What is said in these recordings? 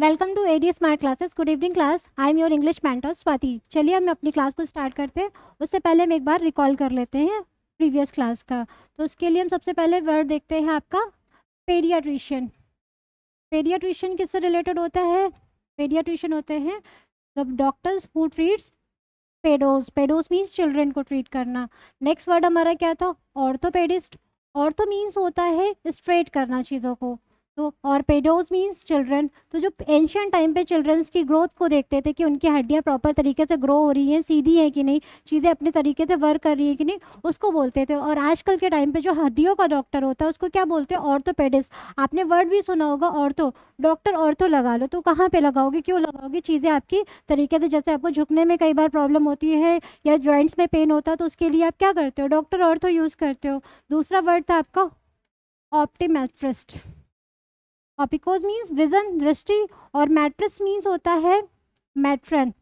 Welcome to A D smart classes good evening class I am your English mentor Swati चलिए हम अपनी class को start करते हैं उससे पहले हम एक बार रिकॉल कर लेते हैं प्रीवियस क्लास का तो उसके लिए हम सबसे पहले वर्ड देखते हैं आपका पेडियाट्रिशियन पेडियाट्रिशियन किससे रिलेटेड होता है पेडियाट्रिशियन होते हैं जब doctors who treats paedos paedos means children को ट्रीट करना नेक्स्ट वर्ड हमारा क्या था ऑर्थोपेडिस्ट ऑर्थो मीन्स होता है स्ट्रेट करना चीज़ों को तो और पेडोज मीन्स चिल्ड्रन तो जो एंशियंट टाइम पे चिल्ड्रंस की ग्रोथ को देखते थे कि उनकी हड्डियाँ प्रॉपर तरीके से ग्रो हो रही हैं सीधी हैं कि नहीं चीज़ें अपने तरीके से वर्क कर रही है कि नहीं उसको बोलते थे और आजकल के टाइम पे जो हड्डियों का डॉक्टर होता है उसको क्या बोलते हैं ऑर्थोपेडिस्ट आपने वर्ड भी सुना होगा ऑर्थो डॉक्टर ऑर्थो लगा लो तो कहाँ पर लगाओगे क्यों लगाओगे चीज़ें आपकी तरीके से जैसे आपको झुकने में कई बार प्रॉब्लम होती है या जॉइंट्स में पेन होता है तो उसके लिए आप क्या करते हो डॉक्टर ऑर्थो यूज़ करते हो दूसरा वर्ड था आपका ऑप्टीमेट्रिस्ट अपिकोज मीन्स विजन दृष्टि और मैट्रिस मीन्स होता है मैट्रन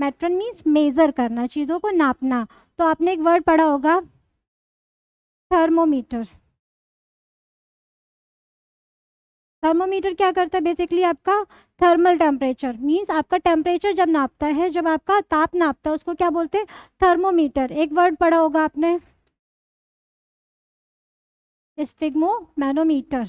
मैट्रन मीन्स मेज़र करना चीज़ों को नापना तो आपने एक वर्ड पढ़ा होगा थर्मोमीटर थर्मोमीटर क्या करता है बेसिकली आपका थर्मल टेम्परेचर मींस आपका टेम्परेचर जब नापता है जब आपका ताप नापता है उसको क्या बोलते हैं थर्मोमीटर एक वर्ड पढ़ा होगा आपने स्फिग्मो मैनोमीटर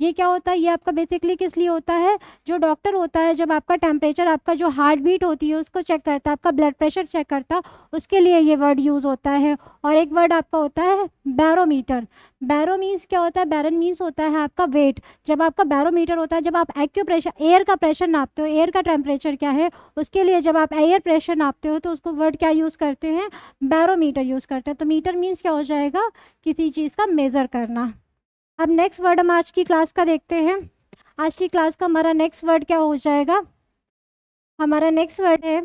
ये क्या होता है ये आपका बेसिकली किस लिए होता है जो डॉक्टर होता है जब आपका टेम्परेचर आपका जो हार्ट बीट होती है उसको चेक करता है आपका ब्लड प्रेशर चेक करता है उसके लिए ये वर्ड यूज़ होता है और एक वर्ड आपका होता है बैरोमीटर बैरो मीन्स क्या होता है बैरन मीन्स होता है आपका वेट जब आपका बैरोमीटर होता है जब आप एक्यू प्रेशर एयर का प्रेशर नापते हो एयर का टेम्परेचर क्या है उसके लिए जब आप एयर प्रेशर नापते हो तो उसको वर्ड क्या यूज़ करते हैं बैरोमीटर यूज़ करते हैं तो मीटर मीन्स क्या हो जाएगा किसी चीज़ का मेज़र करना अब नेक्स्ट वर्ड हम आज की क्लास का देखते हैं आज की क्लास का हमारा नेक्स्ट वर्ड क्या हो जाएगा हमारा नेक्स्ट वर्ड है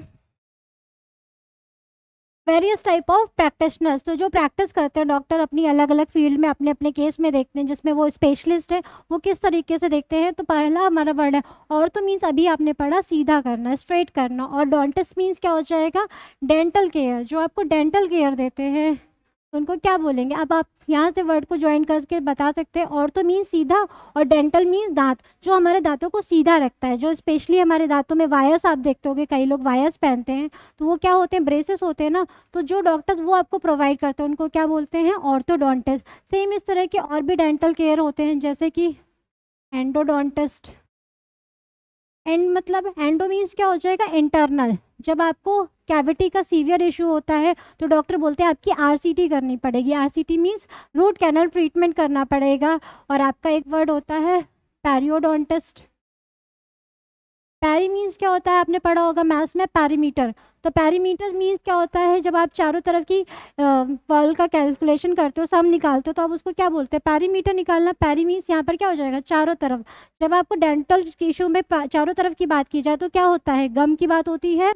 वेरियस टाइप ऑफ प्रैक्टिशनर्स तो जो प्रैक्टिस करते हैं डॉक्टर अपनी अलग अलग फील्ड में अपने अपने केस में देखते हैं जिसमें वो स्पेशलिस्ट है वो किस तरीके से देखते हैं तो पहला हमारा वर्ड है और तो मीन्स अभी आपने पढ़ा सीधा करना स्ट्रेट करना और डॉन्टिस मीन्स क्या हो जाएगा डेंटल केयर जो आपको डेंटल केयर देते हैं तो उनको क्या बोलेंगे अब आप यहाँ से वर्ड को ज्वाइन करके बता सकते हैं और तो मीन सीधा और डेंटल मीन दांत जो हमारे दांतों को सीधा रखता है जो स्पेशली हमारे दांतों में वायर्स आप देखते होंगे कई लोग वायर्स पहनते हैं तो वो क्या होते हैं ब्रेसेस होते हैं ना तो जो डॉक्टर्स वो आपको प्रोवाइड करते हैं उनको क्या बोलते हैं ऑर्थोडोंटिस्ट सेम इस तरह के और भी डेंटल केयर होते हैं जैसे कि एंडोडोंटिस्ट एंड मतलब एंडो मीन्स क्या हो जाएगा इंटरनल जब आपको कैविटी का सीवियर इशू होता है तो डॉक्टर बोलते हैं आपकी आरसीटी करनी पड़ेगी RCT means root canal treatment करना पड़ेगा और आपका एक वर्ड होता है पैरियोडोंटिस्ट पैरी मीन्स क्या होता है आपने पढ़ा होगा मैथ्स में पैरीमीटर तो पैरीमीटर मीन्स क्या होता है जब आप चारों तरफ की वॉल का कैलकुलेशन करते हो सम निकालते हो तो आप उसको क्या बोलते हैं पैरीमीटर निकालना पैरी मीन्स यहाँ पर क्या हो जाएगा चारों तरफ जब आपको डेंटल इशू में चारों तरफ की बात की जाए तो क्या होता है गम की बात होती है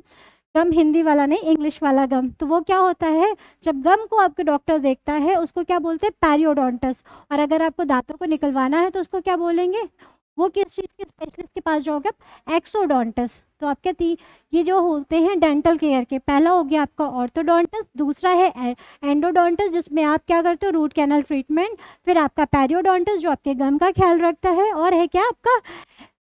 गम हिंदी वाला नहीं इंग्लिश वाला गम तो वो क्या होता है जब गम को आपके डॉक्टर देखता है उसको क्या बोलते हैं पैरियोडोंटस और अगर आपको दांतों को निकलवाना है तो उसको क्या बोलेंगे वो किस चीज़ के स्पेशलिस्ट के पास जाओगे आप एक्सोडोंटस तो आपके थी ये जो होते हैं डेंटल केयर के पहला हो गया आपका ऑर्थोडोंटस दूसरा है एंडोडोंटिस जिसमें आप क्या करते हो रूट कैनल ट्रीटमेंट फिर आपका पैरियोडोंटस जो आपके गम का ख्याल रखता है और है क्या आपका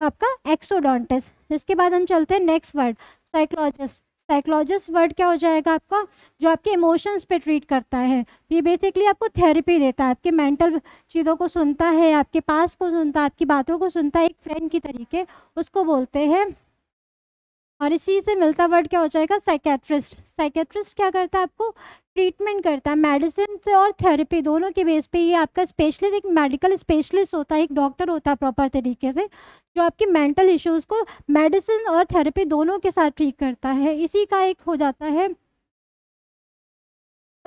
आपका एक्सोडोंटिस इसके बाद हम चलते हैं next word psychologist psychologist word क्या हो जाएगा आपका जो आपके इमोशंस पे ट्रीट करता है तो ये बेसिकली आपको थेरेपी देता है आपके मेंटल चीज़ों को सुनता है आपके पास को सुनता है आपकी बातों को सुनता है एक फ्रेंड की तरीके उसको बोलते हैं और इसी से मिलता वर्ड क्या हो जाएगा साइकेट्रिस्ट साइकेट्रिस्ट क्या करता है आपको ट्रीटमेंट करता है मेडिसिन और थेरेपी दोनों के बेस पे ये आपका स्पेशलिस्ट एक मेडिकल स्पेशलिस्ट होता है एक डॉक्टर होता है प्रॉपर तरीके से जो आपकी मेंटल इश्यूज़ को मेडिसिन और थेरेपी दोनों के साथ ठीक करता है इसी का एक हो जाता है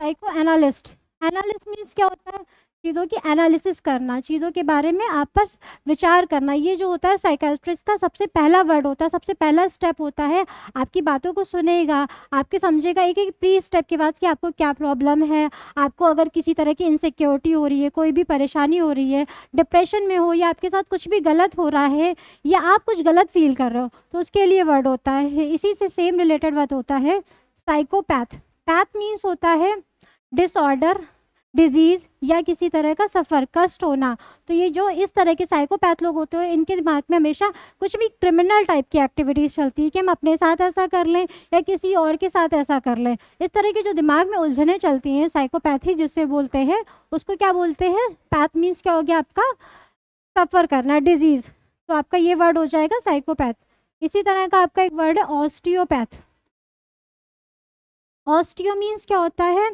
साइको एनालिस्ट एनालिस्ट मीन्स क्या होता है चीज़ों की एनालिसिस करना चीज़ों के बारे में आप पर विचार करना ये जो होता है साइकेट्रिस्ट का सबसे पहला वर्ड होता है सबसे पहला स्टेप होता है आपकी बातों को सुनेगा आपके समझेगा एक एक प्री स्टेप के बाद कि आपको क्या प्रॉब्लम है आपको अगर किसी तरह की इनसिक्योरिटी हो रही है कोई भी परेशानी हो रही है डिप्रेशन में हो या आपके साथ कुछ भी गलत हो रहा है या आप कुछ गलत फील कर रहे हो तो उसके लिए वर्ड होता है इसी से सेम रिलेटेड वर्ड होता है साइकोपैथ पैथ मीन्स होता है डिसऑर्डर डिजीज़ या किसी तरह का सफ़र कष्ट होना तो ये जो इस तरह के साइकोपैथ लोग होते हैं इनके दिमाग में हमेशा कुछ भी क्रिमिनल टाइप की एक्टिविटीज़ चलती है कि हम अपने साथ ऐसा कर लें या किसी और के साथ ऐसा कर लें इस तरह के जो दिमाग में उलझने चलती हैं साइकोपैथी जिससे बोलते हैं उसको क्या बोलते हैं पैथ मीन्स क्या हो गया आपका सफ़र करना डिजीज़ तो आपका ये वर्ड हो जाएगा साइकोपैथ इसी तरह का आपका एक वर्ड है ऑस्टियोपैथ ऑस्टियो मीन्स क्या होता है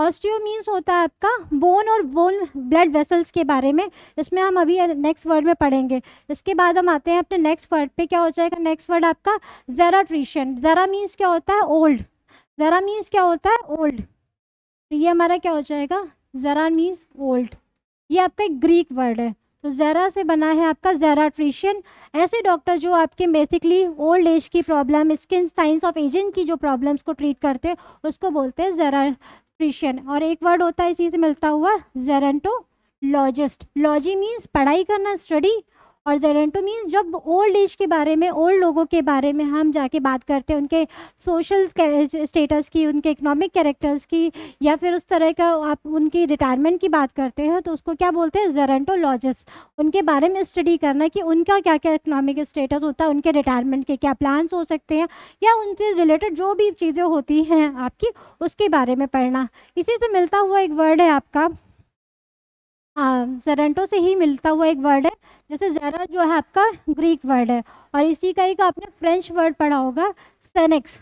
ऑस्टियो मीन्स होता है आपका बोन और बोन ब्लड वेसल्स के बारे में इसमें हम अभी नेक्स्ट वर्ड में पढ़ेंगे इसके बाद हम आते हैं अपने नेक्स्ट वर्ड पे क्या हो जाएगा नेक्स्ट वर्ड आपका जेराट्रिशन जरा मीन्स क्या होता है ओल्ड जरा मीन्स क्या होता है ओल्ड तो ये हमारा क्या हो जाएगा जरा मीन्स ओल्ड ये आपका एक ग्रीक वर्ड है तो ज़रा से बना है आपका जेराट्रिशियन ऐसे डॉक्टर जो आपके बेसिकली ओल्ड एज की problem skin science of ageing की जो प्रॉब्लम्स को ट्रीट करते हैं उसको बोलते हैं जरा इलेक्ट्रिशियन और एक वर्ड होता है इसी से मिलता हुआ जेरेंटोलॉजिस्ट लॉजी मीन्स पढ़ाई करना स्टडी और जेरेंटो मीन जब ओल्ड एज के बारे में ओल्ड लोगों के बारे में हम जाके बात करते हैं उनके सोशल स्टेटस की उनके इकोनॉमिक कैरेक्टर्स की या फिर उस तरह का आप उनकी रिटायरमेंट की बात करते हैं तो उसको क्या बोलते हैं जेरेंटोलॉजिस्ट उनके बारे में स्टडी करना कि उनका क्या क्या इकोनॉमिक स्टेटस होता है उनके रिटायरमेंट के क्या प्लान्स हो सकते हैं या उनसे रिलेटेड जो भी चीज़ें होती हैं आपकी उसके बारे में पढ़ना इसी से मिलता हुआ एक वर्ड है आपका जेरेंटो हाँ, से ही मिलता हुआ एक वर्ड है जैसे जेरा जो है आपका ग्रीक वर्ड है और इसी का एक आपने फ्रेंच वर्ड पढ़ा होगा सेनेक्स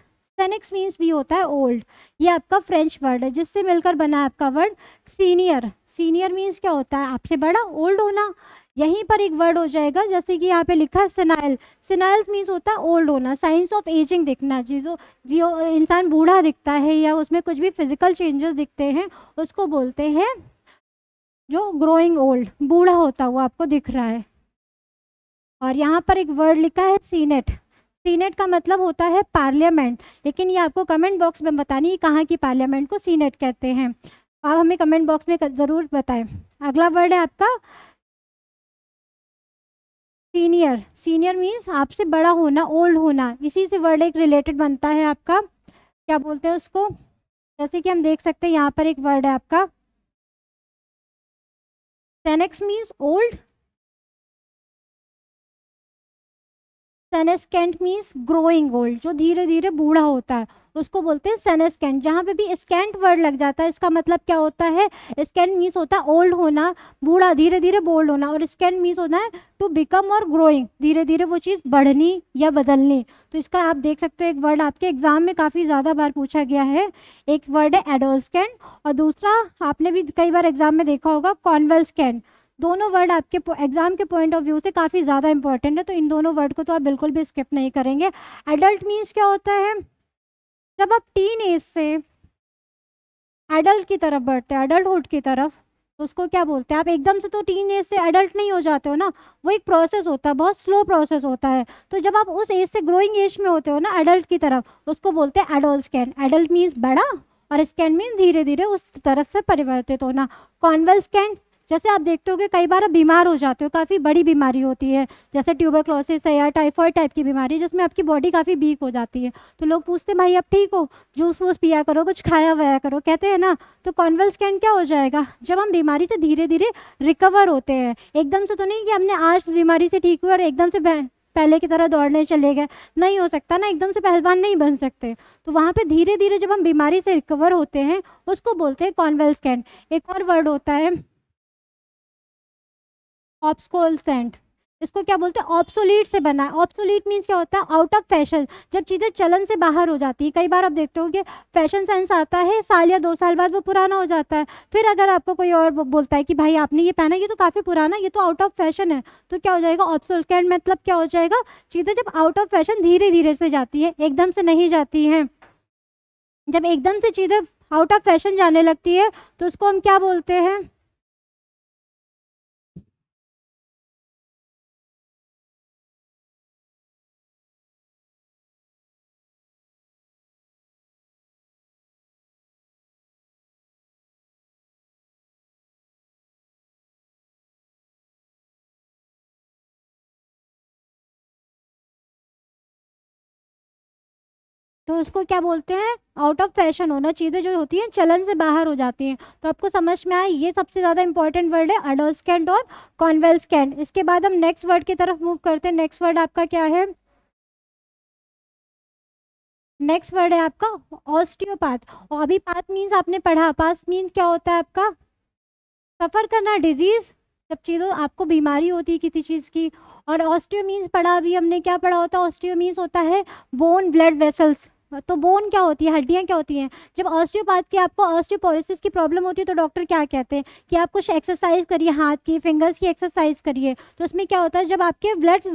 सेनेक्स मीन्स भी होता है ओल्ड ये आपका फ्रेंच वर्ड है जिससे मिलकर बना है आपका वर्ड सीनियर सीनियर मीन्स क्या होता है आपसे बड़ा ओल्ड होना यहीं पर एक वर्ड हो जाएगा जैसे कि यहाँ पे लिखा है सिनाइल सिनाइल्स मीन्स होता है ओल्ड होना साइंस ऑफ एजिंग दिखना जिसो जी इंसान बूढ़ा दिखता है या उसमें कुछ भी फिजिकल चेंजेस दिखते हैं उसको बोलते हैं जो ग्रोइंग ओल्ड बूढ़ा होता हुआ आपको दिख रहा है और यहाँ पर एक वर्ड लिखा है सीनेट सीनेट e e का मतलब होता है पार्लियामेंट लेकिन ये आपको कमेंट बॉक्स में बतानी कहाँ की पार्लियामेंट को सीनेट e कहते हैं आप हमें कमेंट बॉक्स में ज़रूर बताएं अगला वर्ड है आपका सीनियर सीनियर मीन्स आपसे बड़ा होना ओल्ड होना इसी से वर्ड एक रिलेटेड बनता है आपका क्या बोलते हैं उसको जैसे कि हम देख सकते हैं यहाँ पर एक वर्ड है आपका Senex means old. Senescent means growing old जो धीरे धीरे बूढ़ा होता है उसको बोलते हैं सन स्कैंट जहाँ पे भी स्कैंट वर्ड लग जाता है इसका मतलब क्या होता है स्कैंट मीन्स होता है ओल्ड होना बूढ़ा धीरे धीरे बोल्ड होना और स्कैंट मीन्स होता है टू बिकम और ग्रोइंग धीरे धीरे वो चीज़ बढ़नी या बदलनी तो इसका आप देख सकते हो एक वर्ड आपके एग्जाम में काफ़ी ज़्यादा बार पूछा गया है एक वर्ड है एडोस्कैंट और दूसरा आपने भी कई बार एग्जाम में देखा होगा कॉन्वल स्कैंट दोनों वर्ड आपके एग्जाम के पॉइंट ऑफ व्यू से काफ़ी ज़्यादा इंपॉर्टेंट है तो इन दोनों वर्ड को तो आप बिल्कुल भी स्किप नहीं करेंगे एडल्ट मीन्स क्या होता है जब आप टीन एज से एडल्ट की तरफ बढ़ते हैं एडल्टहुड की तरफ तो उसको क्या बोलते हैं आप एकदम से तो टीन एज से एडल्ट नहीं हो जाते हो ना वो एक प्रोसेस होता है बहुत स्लो प्रोसेस होता है तो जब आप उस एज से ग्रोइंग एज में होते हो ना एडल्ट की तरफ उसको बोलते हैं एडल्ट स्कैन एडल्ट मीन्स बड़ा और स्कैन मीन्स धीरे धीरे उस तरफ से परिवर्तित होना कॉन्वेल स्कैन जैसे आप देखते हो कई बार आप बीमार हो जाते हो काफ़ी बड़ी बीमारी होती है जैसे ट्यूबरक्लोसिस है या टाइफॉइड टाइप की बीमारी जिसमें आपकी बॉडी काफ़ी वीक हो जाती है तो लोग पूछते भाई आप ठीक हो जूस वूस पिया करो कुछ खाया वाया करो कहते हैं ना तो कॉन्वेल्स स्कैन क्या हो जाएगा जब हम बीमारी से धीरे धीरे रिकवर होते हैं एकदम से तो नहीं कि हमने आज बीमारी से ठीक हुए और एकदम से पहले की तरह दौड़ने चले गए नहीं हो सकता ना एकदम से पहलवान नहीं बन सकते तो वहाँ पे धीरे धीरे जब हम बीमारी से रिकवर होते हैं उसको बोलते हैं कॉन्वेल स्कैन एक और वर्ड होता है ऑप्सकोलसेंट इसको क्या बोलते हैं ऑप्सोलीट से बना है ऑप्सोलीट मीन्स क्या होता है आउट ऑफ फैशन जब चीज़ें चलन से बाहर हो जाती है कई बार आप देखते हो कि फैशन सेंस आता है साल या दो साल बाद वो पुराना हो जाता है फिर अगर आपको कोई और बोलता है कि भाई आपने ये पहना ये तो काफ़ी पुराना ये तो आउट ऑफ फैशन है तो क्या हो जाएगा ऑप्सोल मतलब क्या हो जाएगा चीज़ें जब आउट ऑफ फैशन धीरे धीरे से जाती है एकदम से नहीं जाती हैं जब एकदम से चीज़ें आउट ऑफ फैशन जाने लगती है तो उसको हम क्या बोलते हैं तो उसको क्या बोलते हैं आउट ऑफ फैशन होना चीज़ें जो होती हैं चलन से बाहर हो जाती हैं तो आपको समझ में आए ये सबसे ज़्यादा इंपॉर्टेंट वर्ड है अडोस्केंट और कॉन्वेल्सकैंड इसके बाद हम नेक्स्ट वर्ड की तरफ मूव करते हैं नेक्स्ट वर्ड आपका क्या है नेक्स्ट वर्ड है आपका ऑस्टियोपाथ और अभी पाथ मीन्स आपने पढ़ा पाथ मीन्स क्या होता है आपका सफ़र करना डिजीज़ जब चीज़ों आपको बीमारी होती है किसी चीज़ की और ऑस्टियो मीन्स पढ़ा अभी हमने क्या पढ़ा होता है ऑस्टियो मीन्स होता है बोन ब्लड वेसल्स तो बोन क्या होती है हड्डियाँ क्या होती हैं जब ऑस्टियोपाथ की आपको ऑस्टियोपोरोसिस की प्रॉब्लम होती है तो डॉक्टर क्या कहते हैं कि आप कुछ एक्सरसाइज करिए हाथ की फिंगर्स की एक्सरसाइज करिए तो उसमें क्या होता है जब आपके ब्लड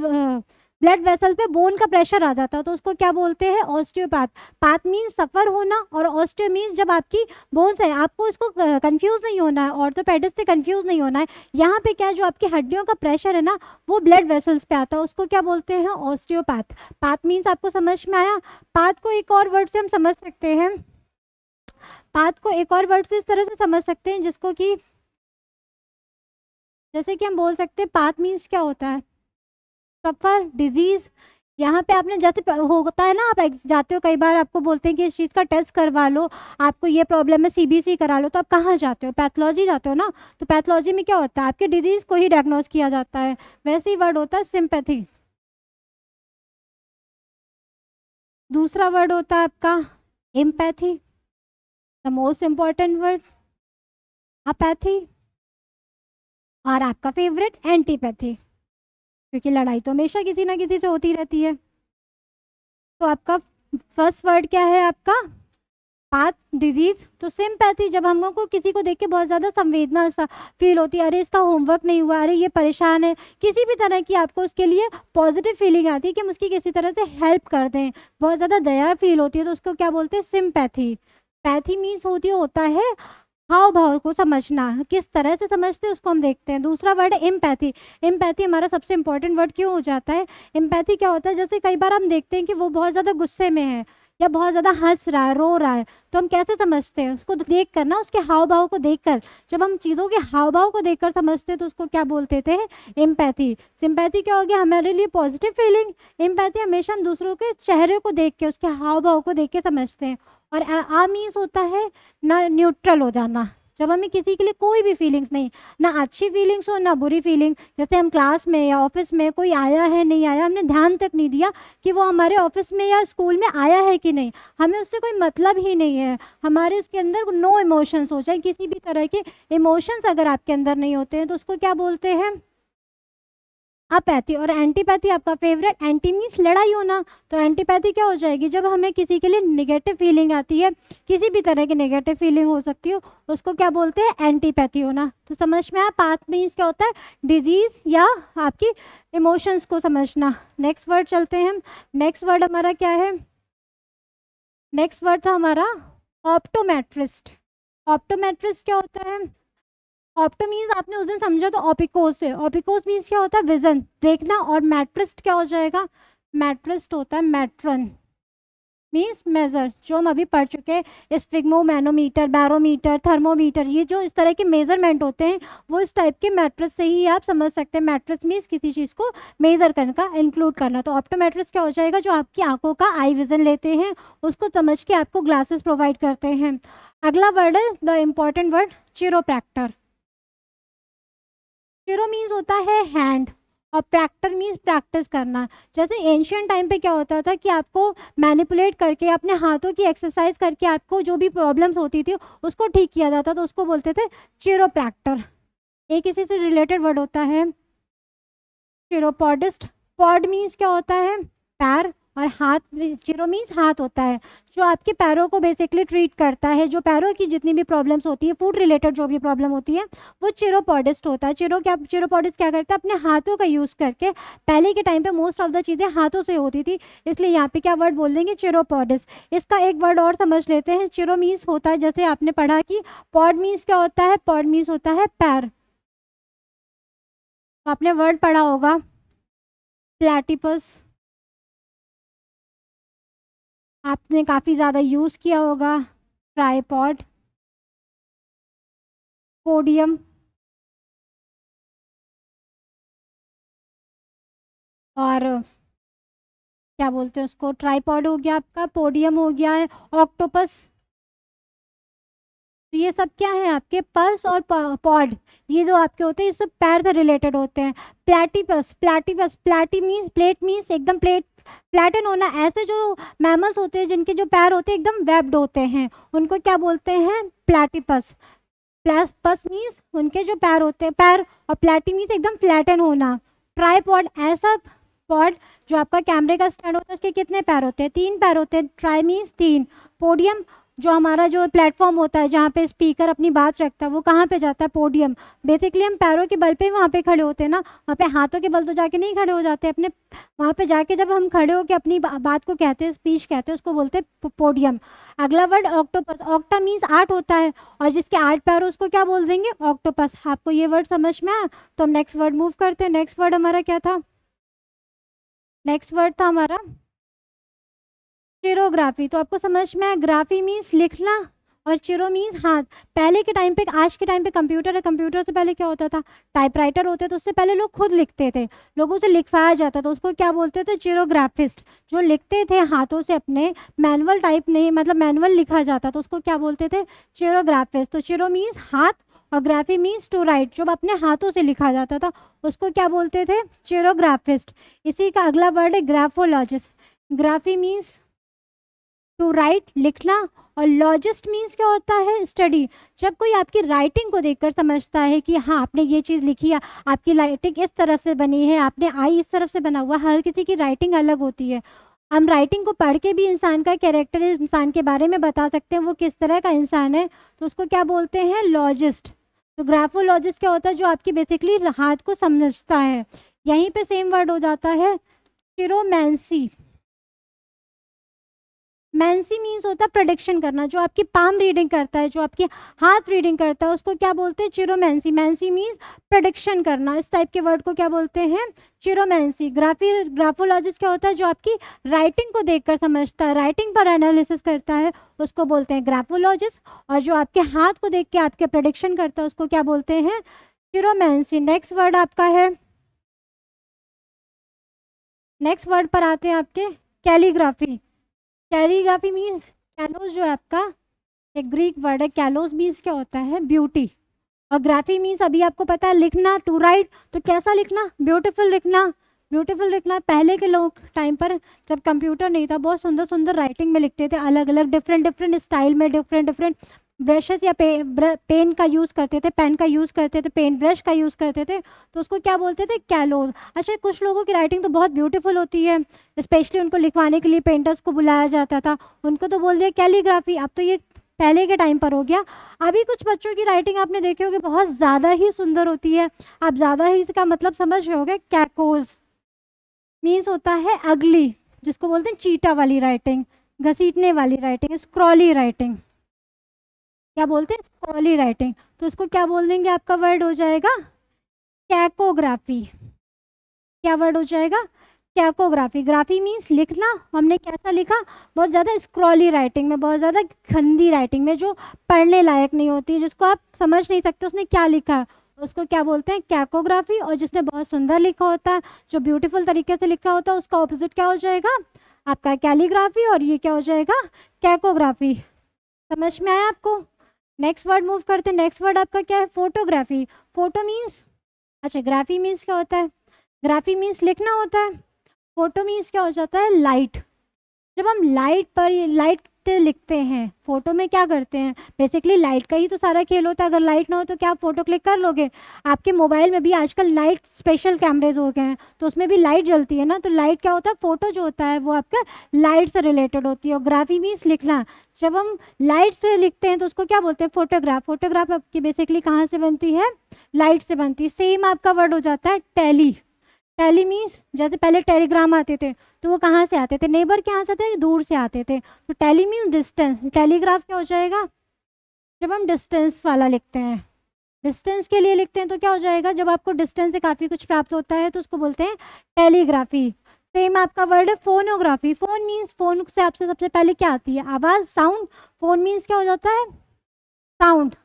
ब्लड वेसल पे बोन का प्रेशर आ जाता है तो उसको क्या बोलते हैं ऑस्टियोपैथ पैथ मीन्स सफ़र होना और ऑस्टियो मीन्स जब आपकी बोन्स है आपको इसको कन्फ्यूज़ नहीं होना है ऑर्थोपेडिस्ट से कंफ्यूज नहीं होना है यहाँ पे क्या जो आपकी हड्डियों का प्रेशर है ना वो ब्लड वेसल्स पे आता है उसको क्या बोलते हैं ऑस्टियोपैथ पैथ मीन्स आपको समझ में आया पाथ को एक और वर्ड से हम समझ सकते हैं पाथ को एक और वर्ड से इस तरह से समझ सकते हैं जिसको कि जैसे कि हम बोल सकते हैं पाथ मीन्स क्या होता है सफ़र डिजीज़ यहाँ पे आपने जैसे होता है ना आप जाते हो कई बार आपको बोलते हैं कि इस चीज़ का टेस्ट करवा लो आपको ये प्रॉब्लम है सीबीसी करा लो तो आप कहाँ जाते हो पैथोलॉजी जाते हो ना तो पैथोलॉजी में क्या होता है आपके डिजीज़ को ही डायग्नोज किया जाता है वैसे ही वर्ड होता है सिंपैथी दूसरा वर्ड होता है आपका empathy the most important word apathy और आपका फेवरेट एंटीपैथी क्योंकि लड़ाई तो हमेशा किसी ना किसी से होती रहती है तो आपका फर्स्ट वर्ड क्या है आपका पाथ डिजीज तो सिम्पैथी जब हम लोग को किसी को देख के बहुत ज़्यादा संवेदना फील होती है अरे इसका होमवर्क नहीं हुआ अरे ये परेशान है किसी भी तरह की आपको उसके लिए पॉजिटिव फीलिंग आती है कि हम उसकी किसी तरह से हेल्प कर दें बहुत ज़्यादा दया फील होती है तो उसको क्या बोलते हैं सिम्पैथी पैथी मीन्स होती होता है हाव भाव को समझना किस तरह से समझते हैं उसको हम देखते हैं दूसरा वर्ड एम्पैथी एम्पैथी हमारा सबसे इंपॉर्टेंट वर्ड क्यों हो जाता है एम्पैथी क्या होता है जैसे कई बार हम देखते हैं कि वो बहुत ज़्यादा गुस्से में है या बहुत ज़्यादा हंस रहा है रो रहा है तो हम कैसे समझते हैं उसको देख कर ना उसके हाव भाव को देख कर जब हम चीज़ों के हाव भाव को देख कर समझते हैं तो उसको क्या बोलते थे एम्पैथी सिम्पैथी क्या हो गया हमारे लिए पॉजिटिव फीलिंग एम्पैथी हमेशा हम दूसरों के चेहरे को देख के उसके हाव भाव को देख के समझते हैं और आ मीन्स होता है ना न्यूट्रल हो जाना जब हमें किसी के लिए कोई भी फीलिंग्स नहीं ना अच्छी फीलिंग्स हो ना बुरी फीलिंग्स जैसे हम क्लास में या ऑफिस में कोई आया है नहीं आया हमने ध्यान तक नहीं दिया कि वो हमारे ऑफिस में या स्कूल में आया है कि नहीं हमें उससे कोई मतलब ही नहीं है हमारे उसके अंदर नो इमोशंस हो जाए किसी भी तरह के इमोशंस अगर आपके अंदर नहीं होते हैं तो उसको क्या बोलते हैं अपैथी और एंटीपैथी आपका फेवरेट एंटी मीन्स लड़ाई होना तो एंटीपैथी क्या हो जाएगी जब हमें किसी के लिए निगेटिव फीलिंग आती है किसी भी तरह की निगेटिव फीलिंग हो सकती हो उसको क्या बोलते हैं एंटीपैथी होना तो समझ में आया पाथ मीन्स क्या होता है डिजीज़ या आपकी इमोशंस को समझना नेक्स्ट वर्ड चलते हैं हम नेक्स्ट वर्ड हमारा क्या है नेक्स्ट वर्ड था हमारा ऑप्टोमेट्रिस्ट ऑप्टोमेट्रिस्ट क्या होता है ऑप्टो मीन्स आपने उस दिन समझा तो ऑपिकोस से ऑपिकोस मीन्स क्या होता है विजन देखना और मैट्रिस्ट क्या हो जाएगा मैट्रिस्ट होता है मैट्रन मीन्स मेज़र जो हम अभी पढ़ चुके हैं मैनोमीटर बैरोमीटर थर्मोमीटर ये जो इस तरह के मेज़रमेंट होते हैं वो इस टाइप के मैट्रिस से ही आप समझ सकते हैं मैट्रिस मीन्स किसी चीज़ को मेज़र करने का इंक्लूड करना तो ऑप्टोमेट्रिस क्या हो जाएगा जो आपकी आंखों का आई विज़न लेते हैं उसको समझ के आपको ग्लासेस प्रोवाइड करते हैं अगला वर्ड है the important word chiropractor chiro means होता है हैंड और प्रैक्टर मीन्स प्रैक्टिस करना जैसे एंशियन टाइम पे क्या होता था कि आपको मैनिपुलेट करके अपने हाथों की एक्सरसाइज करके आपको जो भी प्रॉब्लम्स होती थी उसको ठीक किया जाता तो उसको बोलते थे चेरो प्रैक्टर एक इसी से रिलेटेड वर्ड होता है चेरोपॉडिस्ट पॉड मीन्स क्या होता है पैर और हाथ चिरो मीन्स हाथ होता है जो आपके पैरों को बेसिकली ट्रीट करता है जो पैरों की जितनी भी प्रॉब्लम्स होती है फूड रिलेटेड जो भी प्रॉब्लम होती है वो चिरोपोडिस्ट होता है चिरो क्या चिरोपोडिस्ट क्या करता है अपने हाथों का यूज़ करके पहले के टाइम पे मोस्ट ऑफ द चीज़ें हाथों से होती थी इसलिए यहाँ पे क्या वर्ड बोल देंगे चिरोपोडिस्ट इसका एक वर्ड और समझ लेते हैं चिरो मीन्स होता है जैसे आपने पढ़ा कि पॉड मीन्स क्या होता है पॉड मीन्स होता है पैर आपने वर्ड पढ़ा होगा प्लेटिपस आपने काफ़ी ज़्यादा यूज़ किया होगा ट्राईपॉड पोडियम और क्या बोलते हैं उसको ट्राईपॉड हो गया आपका पोडियम हो गया है ऑक्टोपस तो ये सब क्या है आपके पल्स और पॉड ये जो आपके होते हैं ये सब पैर से रिलेटेड होते हैं platypus platypus platy means plate means एकदम प्लेट प्लेटन होना ऐसे जो मैमल्स होते हैं जिनके जो पैर होते हैं एकदम वेब्ड होते हैं उनको क्या बोलते हैं प्लेटिपस प्लस पस मीन्स उनके जो पैर होते हैं पैर और प्लेटी मीन्स एकदम फ्लैटन होना ट्राईपॉड ऐसा पॉड जो आपका कैमरे का स्टैंड होता है उसके कितने पैर होते हैं तीन पैर होते हैं ट्राई मीन्स तीन पोडियम जो हमारा जो प्लेटफॉर्म होता है जहाँ पे स्पीकर अपनी बात रखता है वो कहाँ पे जाता है पोडियम बेसिकली हम पैरों के बल पे वहाँ पे खड़े होते हैं ना वहाँ पे हाथों के बल तो जाके नहीं खड़े हो जाते अपने वहाँ पे जाके जब हम खड़े होकर अपनी बात को कहते हैं स्पीच कहते हैं उसको बोलते हैं पोडियम अगला वर्ड ऑक्टोपस ऑक्टा मीन्स आठ होता है और जिसके आठ पैर उसको क्या बोल देंगे ऑक्टोपस आपको ये वर्ड समझ में आया तो हम नेक्स्ट वर्ड मूव करते हैं नेक्स्ट वर्ड हमारा क्या था नेक्स्ट वर्ड था हमारा चिरोग्राफी तो आपको समझ में आया ग्राफी मीन्स लिखना और चिरो मीन्स हाथ पहले के टाइम पे आज के टाइम पे कंप्यूटर है कंप्यूटर से पहले क्या होता था टाइपराइटर होते तो उससे पहले लोग खुद लिखते थे लोगों से लिखवाया जाता था उसको क्या बोलते थे चिरोग्राफिस्ट जो लिखते थे हाथों से अपने मैनुअल टाइप नहीं मतलब मैनुअल लिखा जाता तो उसको क्या बोलते थे चिरोग्राफिस्ट तो चिरो मीन्स हाथ और ग्राफी मीन्स टू राइट जो अपने हाथों से लिखा जाता था उसको क्या बोलते थे चिरोग्राफिस्ट इसी का अगला वर्ड है graphologist graphy means to write लिखना और लॉजिस्ट मीन्स क्या होता है स्टडी जब कोई आपकी राइटिंग को देखकर समझता है कि हाँ आपने ये चीज़ लिखी है आपकी राइटिंग इस तरफ से बनी है आपने आई इस तरफ से बना हुआ हर किसी की राइटिंग अलग होती है हम राइटिंग को पढ़ के भी इंसान का कैरेक्टर इंसान के बारे में बता सकते हैं वो किस तरह का इंसान है तो उसको क्या बोलते हैं लॉजिस्ट तो ग्राफोलॉजिस्ट क्या होता है जो आपकी बेसिकली हाथ को समझता है यहीं पे सेम वर्ड हो जाता है चिरोमैंसी मैंसी मीन्स होता है प्रोडिक्शन करना जो आपकी पाम रीडिंग करता है जो आपकी हाथ रीडिंग करता है उसको क्या बोलते हैं चिरोमैंसी मैंसी मीन्स प्रोडिक्शन करना इस टाइप के वर्ड को क्या बोलते हैं चिरोमैंसी ग्राफी ग्राफोलॉजिस्ट क्या होता है जो आपकी राइटिंग को देखकर समझता है राइटिंग पर एनालिसिस करता है उसको बोलते हैं ग्राफोलॉजिस्ट और जो आपके हाथ को देख के आपके प्रोडिक्शन करता है उसको क्या बोलते हैं चिरोमैंसी नेक्स्ट वर्ड आपका है नेक्स्ट वर्ड पर आते हैं आपके कैलीग्राफी कैलीग्राफी मीन्स कैलोस जो है आपका एक ग्रीक वर्ड है कैलोस मीन्स क्या होता है ब्यूटी और ग्राफी मीन्स अभी आपको पता है लिखना टू राइट तो कैसा लिखना ब्यूटीफुल लिखना ब्यूटीफुल लिखना पहले के लोग टाइम पर जब कंप्यूटर नहीं था बहुत सुंदर सुंदर राइटिंग में लिखते थे अलग अलग डिफरेंट डिफरेंट स्टाइल में डिफरेंट डिफरेंट ब्रशेस या पे, ब्र, पेन का यूज़ करते थे पेन का यूज़ करते थे पेंट ब्रश का यूज़ करते थे तो उसको क्या बोलते थे कैलोज अच्छा कुछ लोगों की राइटिंग तो बहुत ब्यूटीफुल होती है स्पेशली उनको लिखवाने के लिए पेंटर्स को बुलाया जाता था उनको तो बोल दिया कैलीग्राफी अब तो ये पहले के टाइम पर हो गया अभी कुछ बच्चों की राइटिंग आपने देखी होगी बहुत ज़्यादा ही सुंदर होती है आप ज़्यादा ही इसका मतलब समझ रहे गए कैकोज मीन्स होता है अगली जिसको बोलते हैं चीटा वाली राइटिंग घसीटने वाली राइटिंग स्क्रॉली राइटिंग क्या बोलते हैं स्कॉली राइटिंग तो उसको क्या बोल देंगे आपका वर्ड हो जाएगा कैकोग्राफी क्या वर्ड हो जाएगा कैकोग्राफी ग्राफी मीन्स लिखना हमने कैसा लिखा बहुत ज़्यादा स्क्रॉली राइटिंग में बहुत ज़्यादा गंदी राइटिंग में जो पढ़ने लायक नहीं होती जिसको आप समझ नहीं सकते उसने क्या लिखा उसको क्या बोलते हैं कैकोग्राफी और जिसने बहुत सुंदर लिखा होता है जो ब्यूटीफुल तरीके से लिखा होता है उसका ऑपोजिट क्या हो जाएगा आपका कैलीग्राफी और ये क्या हो जाएगा कैकोग्राफी समझ में आया आपको नेक्स्ट वर्ड मूव करते हैं नेक्स्ट वर्ड आपका क्या है फोटोग्राफी फोटो मीन्स अच्छा ग्राफी मीन्स क्या होता है ग्राफी मीन्स लिखना होता है फोटो मीन्स क्या हो जाता है लाइट जब हम लाइट पर लाइट लिखते हैं फोटो में क्या करते हैं बेसिकली लाइट का ही तो सारा खेल होता है अगर लाइट ना हो तो क्या आप फोटो क्लिक कर लोगे आपके मोबाइल में भी आजकल लाइट स्पेशल कैमरेज हो गए हैं तो उसमें भी लाइट जलती है ना तो लाइट क्या होता है फोटो जो होता है वो आपका लाइट से रिलेटेड होती है और ग्राफी मीन्स लिखना जब हम लाइट से लिखते हैं तो उसको क्या बोलते हैं फोटोग्राफ फोटोग्राफ आपकी बेसिकली कहाँ से बनती है लाइट से बनती है सेम आपका वर्ड हो जाता है टैली टेली मीन्स जैसे पहले टेलीग्राम आते थे तो वो कहाँ से आते थे नेबर के यहाँ से आते दूर से आते थे तो टेली मीन्स डिस्टेंस टेलीग्राफ क्या हो जाएगा जब हम डिस्टेंस वाला लिखते हैं डिस्टेंस के लिए लिखते हैं तो क्या हो जाएगा जब आपको डिस्टेंस से काफ़ी कुछ प्राप्त होता है तो उसको बोलते हैं टेलीग्राफी सेम आपका वर्ड है फोनोग्राफी फ़ोन मीन्स फ़ोन से आपसे सबसे पहले क्या आती है आवाज़ साउंड फ़ोन मीन्स क्या हो जाता है साउंड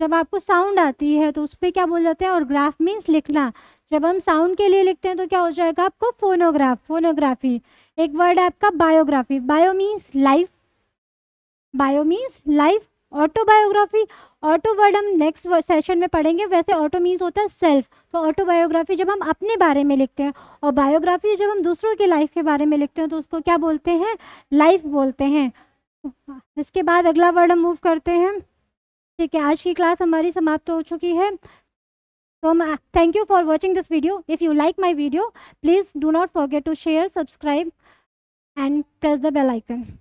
जब आपको साउंड आती है तो उस पर क्या बोल जाते हैं और ग्राफ मीन्स लिखना जब हम साउंड के लिए लिखते हैं तो क्या हो जाएगा आपको फोनोग्राफ फोनोग्राफी एक वर्ड है आपका biography bio means life bio means life autobiography auto word हम नेक्स्ट सेशन में पढ़ेंगे वैसे ऑटो मीन्स होता है सेल्फ तो ऑटोबायोग्राफी जब हम अपने बारे में लिखते हैं और बायोग्राफी जब हम दूसरों की लाइफ के बारे में लिखते हैं तो उसको क्या बोलते हैं लाइफ बोलते हैं इसके बाद अगला वर्ड हम मूव करते हैं ठीक है आज की क्लास हमारी समाप्त हो चुकी है तो thank you for watching this video if you like my video please do not forget to share subscribe and press the bell icon